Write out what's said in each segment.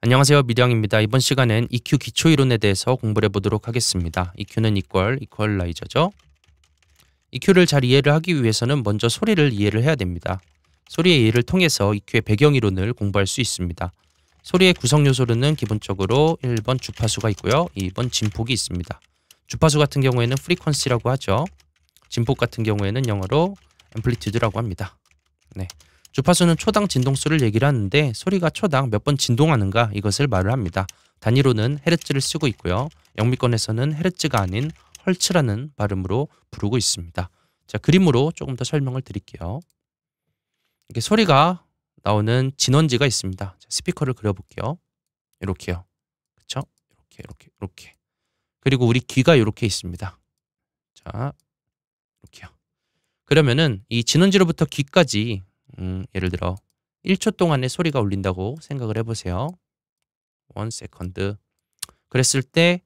안녕하세요. 미량입니다. 이번 시간엔 EQ 기초이론에 대해서 공부를 해보도록 하겠습니다. EQ는 equal, e q 이퀄, 이퀄라 e r 죠 EQ를 잘 이해를 하기 위해서는 먼저 소리를 이해를 해야 됩니다. 소리의 이해를 통해서 EQ의 배경이론을 공부할 수 있습니다. 소리의 구성요소로는 기본적으로 1번 주파수가 있고요. 2번 진폭이 있습니다. 주파수 같은 경우에는 f r e q u 프 n 퀀시라고 하죠. 진폭 같은 경우에는 영어로 a m p l i t u d e 라고 합니다. 네. 주파수는 초당 진동수를 얘기를 하는데 소리가 초당 몇 번 진동하는가 이것을 말을 합니다. 단위로는 헤르츠를 쓰고 있고요. 영미권에서는 헤르츠가 아닌 헐츠라는 발음으로 부르고 있습니다. 자, 그림으로 조금 더 설명을 드릴게요. 이게 소리가 나오는 진원지가 있습니다. 자, 스피커를 그려볼게요. 이렇게요. 그쵸? 이렇게, 이렇게, 이렇게. 그리고 우리 귀가 이렇게 있습니다. 자, 이렇게요. 그러면은 이 진원지로부터 귀까지 음, 예를 들어 1초 동안의 소리가 울린다고 생각을 해보세요. 1 세컨드. 그랬을 때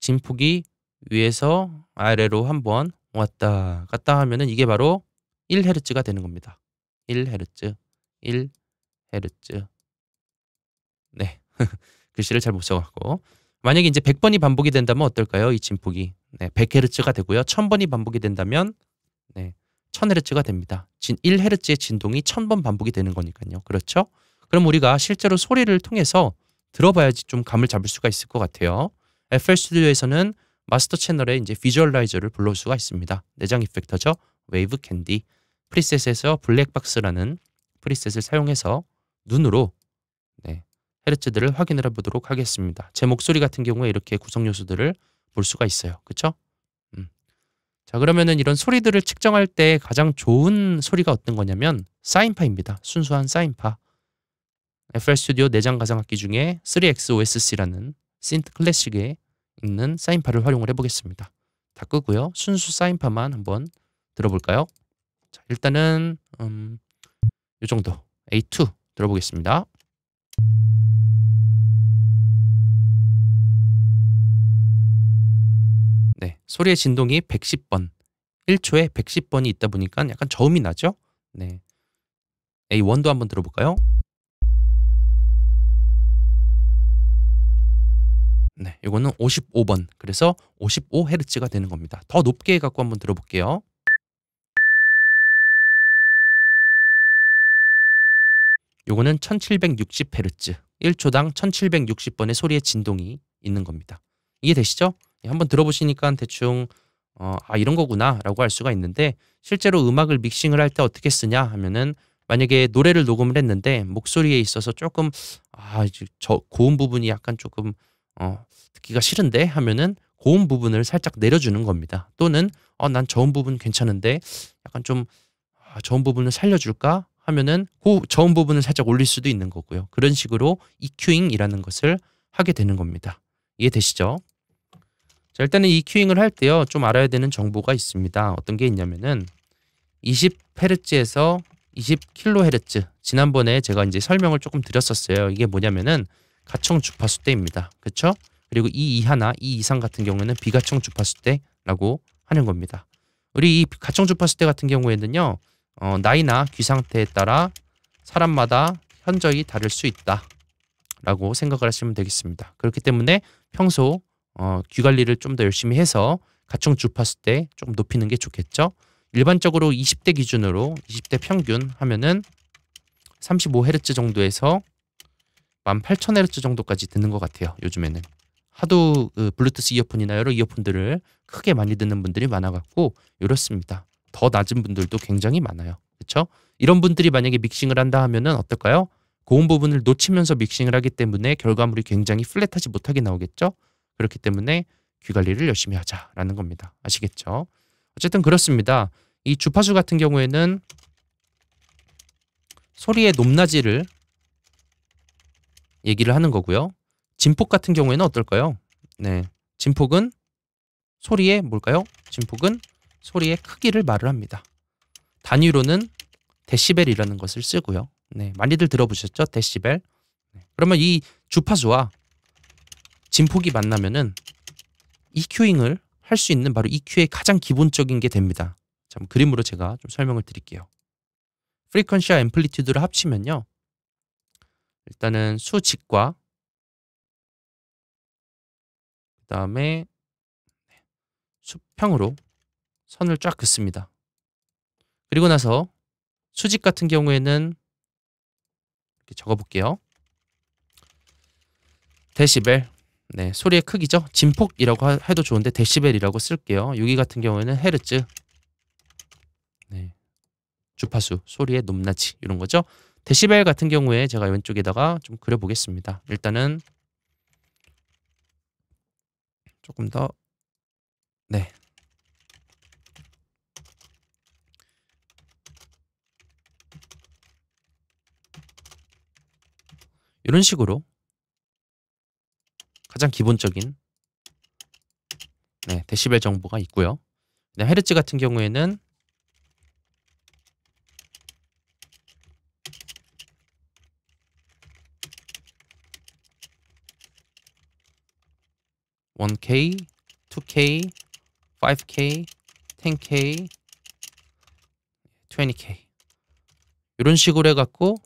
진폭이 위에서 아래로 한 번 왔다 갔다 하면은 이게 바로 1헤르츠가 되는 겁니다. 1헤르츠. 1헤르츠. 네. 글씨를 잘 못 써갖고. 만약에 이제 100번이 반복이 된다면 어떨까요? 이 진폭이. 네, 100헤르츠가 되고요. 1000번이 반복이 된다면 네, 1000Hz가 됩니다. 진 1Hz의 진동이 1000번 반복이 되는 거니까요. 그렇죠? 그럼 우리가 실제로 소리를 통해서 들어봐야지 좀 감을 잡을 수가 있을 것 같아요. FL 스튜디오에서는 마스터 채널에 이제 비주얼라이저를 불러올 수가 있습니다. 내장 이펙터죠. 웨이브 캔디. 프리셋에서 블랙박스라는 프리셋을 사용해서 눈으로 네, 헤르츠들을 확인을 해보도록 하겠습니다. 제 목소리 같은 경우에 이렇게 구성 요소들을 볼 수가 있어요. 그쵸? 자 그러면은 이런 소리들을 측정할 때 가장 좋은 소리가 어떤 거냐면 사인파입니다. 순수한 사인파. FL 스튜디오 내장 가상악기 중에 3XOSC라는 신트 클래식에 있는 사인파를 활용을 해보겠습니다. 다 끄고요. 순수 사인파만 한번 들어볼까요? 자, 일단은 음, 이 정도 A2 들어보겠습니다. 소리의 진동이 110번, 1초에 110번이 있다 보니까 약간 저음이 나죠? 네. A1도 한번 들어볼까요? 네, 이거는 55번. 그래서 55Hz가 되는 겁니다. 더 높게 갖고 한번 들어볼게요. 요거는 1760Hz, 1초당 1760번의 소리의 진동이 있는 겁니다. 이해되시죠? 예, 한번 들어보시니까 대충 어, 아 이런 거구나라고 할 수가 있는데 실제로 음악을 믹싱을 할 때 어떻게 쓰냐 하면은 만약에 노래를 녹음을 했는데 목소리에 있어서 조금 아 저 고음 부분이 약간 조금 어 듣기가 싫은데 하면은 고음 부분을 살짝 내려주는 겁니다. 또는 어 난 저음 부분 괜찮은데 약간 좀 아, 저음 부분을 살려줄까 하면은 고 저음 부분을 살짝 올릴 수도 있는 거고요. 그런 식으로 e q i n g 이라는 것을 하게 되는 겁니다. 이해되시죠? 자, 일단은 이 큐잉을 할 때요. 좀 알아야 되는 정보가 있습니다. 어떤 게 있냐면은 20Hz에서 20kHz 지난번에 제가 이제 설명을 조금 드렸었어요. 이게 뭐냐면은 가청 주파수 대입니다. 그쵸 그리고 이 이하나 이 이상 같은 경우에는 비가청 주파수 대라고 하는 겁니다. 우리 이 가청 주파수 대 같은 경우에는요. 어, 나이나 귀 상태에 따라 사람마다 현저히 다를 수 있다. 라고 생각을 하시면 되겠습니다. 그렇기 때문에 평소 어, 귀 관리를 좀 더 열심히 해서 가청 주파수 때 조금 높이는 게 좋겠죠. 일반적으로 20대 기준으로 20대 평균 하면은 35Hz 정도에서 18,000Hz 정도까지 듣는 것 같아요. 요즘에는 하도 그 블루투스 이어폰이나 여러 이어폰들을 크게 많이 듣는 분들이 많아갖고 이렇습니다. 더 낮은 분들도 굉장히 많아요. 그렇죠? 이런 분들이 만약에 믹싱을 한다 하면은 어떨까요? 고음 부분을 놓치면서 믹싱을 하기 때문에 결과물이 굉장히 플랫하지 못하게 나오겠죠? 그렇기 때문에 귀 관리를 열심히 하자라는 겁니다. 아시겠죠? 어쨌든 그렇습니다. 이 주파수 같은 경우에는 소리의 높낮이를 얘기를 하는 거고요. 진폭 같은 경우에는 어떨까요? 네. 진폭은 소리의 뭘까요? 진폭은 소리의 크기를 말을 합니다. 단위로는 데시벨이라는 것을 쓰고요. 네. 많이들 들어보셨죠? 데시벨. 네. 그러면 이 주파수와 진폭이 만나면은 EQ잉을 할 수 있는 바로 EQ의 가장 기본적인 게 됩니다. 자, 그림으로 제가 좀 설명을 드릴게요. 프리퀀시와 앰플리튜드를 합치면요. 일단은 수직과 그 다음에 네, 수평으로 선을 쫙 긋습니다. 그리고 나서 수직 같은 경우에는 이렇게 적어볼게요. 데시벨 네, 소리의 크기죠. 진폭이라고 해도 좋은데 데시벨이라고 쓸게요. 여기 같은 경우에는 헤르츠. 네. 주파수, 소리의 높낮이 이런 거죠. 데시벨 같은 경우에 제가 왼쪽에다가 좀 그려 보겠습니다. 일단은 조금 더 네. 이런 식으로 가장 기본적인 네, 데시벨 정보가 있고요. 그다음 헤르츠 같은 경우에는 1 k 2K, 5K, 10K, 20K 이런 식으로 해갖고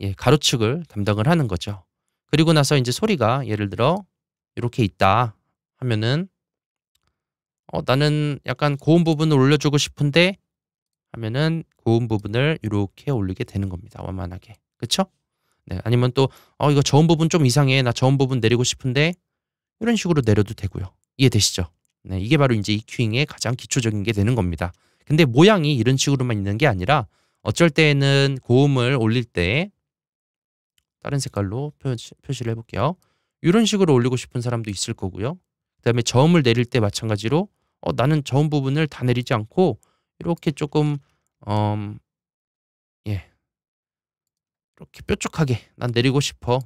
예, 가로축을 담당을 하는 거죠. 그리고 나서 이제 소리가 예를 들어 이렇게 있다 하면은 어, 나는 약간 고음 부분을 올려주고 싶은데 하면은 고음 부분을 이렇게 올리게 되는 겁니다. 완만하게. 그쵸? 네, 아니면 또 어, 이거 저음 부분 좀 이상해. 나 저음 부분 내리고 싶은데 이런 식으로 내려도 되고요. 이해되시죠? 네, 이게 바로 이제 EQ잉의 가장 기초적인 게 되는 겁니다. 근데 모양이 이런 식으로만 있는 게 아니라 어쩔 때에는 고음을 올릴 때 다른 색깔로 표시, 표시를 해볼게요. 이런 식으로 올리고 싶은 사람도 있을 거고요. 그다음에 저음을 내릴 때 마찬가지로 어, 나는 저음 부분을 다 내리지 않고 이렇게 조금 음, 예 이렇게 뾰족하게 난 내리고 싶어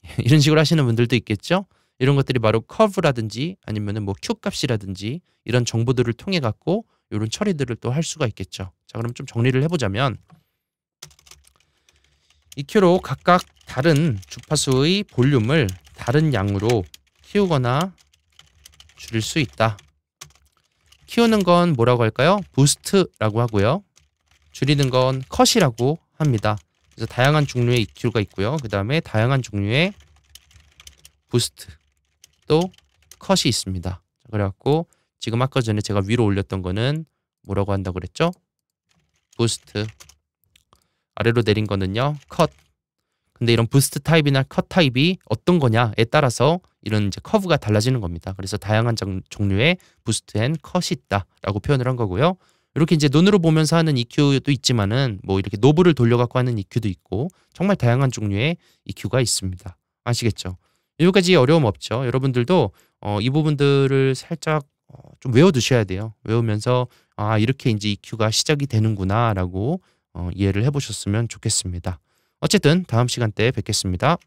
이런 식으로 하시는 분들도 있겠죠. 이런 것들이 바로 커브라든지 아니면은 뭐 Q 값이라든지 이런 정보들을 통해 갖고 이런 처리들을 또 할 수가 있겠죠. 자 그럼 좀 정리를 해보자면 EQ로 각각 다른 주파수의 볼륨을 다른 양으로 키우거나 줄일 수 있다. 키우는 건 뭐라고 할까요? 부스트라고 하고요. 줄이는 건 컷이라고 합니다. 그래서 다양한 종류의 EQ가 있고요. 그 다음에 다양한 종류의 부스트 또 컷이 있습니다. 그래갖고 지금 아까 전에 제가 위로 올렸던 거는 뭐라고 한다고 그랬죠? 부스트 아래로 내린 거는요. 컷 근데 이런 부스트 타입이나 컷 타입이 어떤 거냐에 따라서 이런 이제 커브가 달라지는 겁니다. 그래서 다양한 종류의 부스트 앤 컷이 있다라고 표현을 한 거고요. 이렇게 이제 눈으로 보면서 하는 EQ도 있지만은 뭐 이렇게 노브를 돌려갖고 하는 EQ도 있고 정말 다양한 종류의 EQ가 있습니다. 아시겠죠? 여기까지 어려움 없죠. 여러분들도 어, 이 부분들을 살짝 어, 좀 외워두셔야 돼요. 외우면서 아 이렇게 이제 EQ가 시작이 되는구나라고 어, 이해를 해보셨으면 좋겠습니다. 어쨌든 다음 시간때 뵙겠습니다.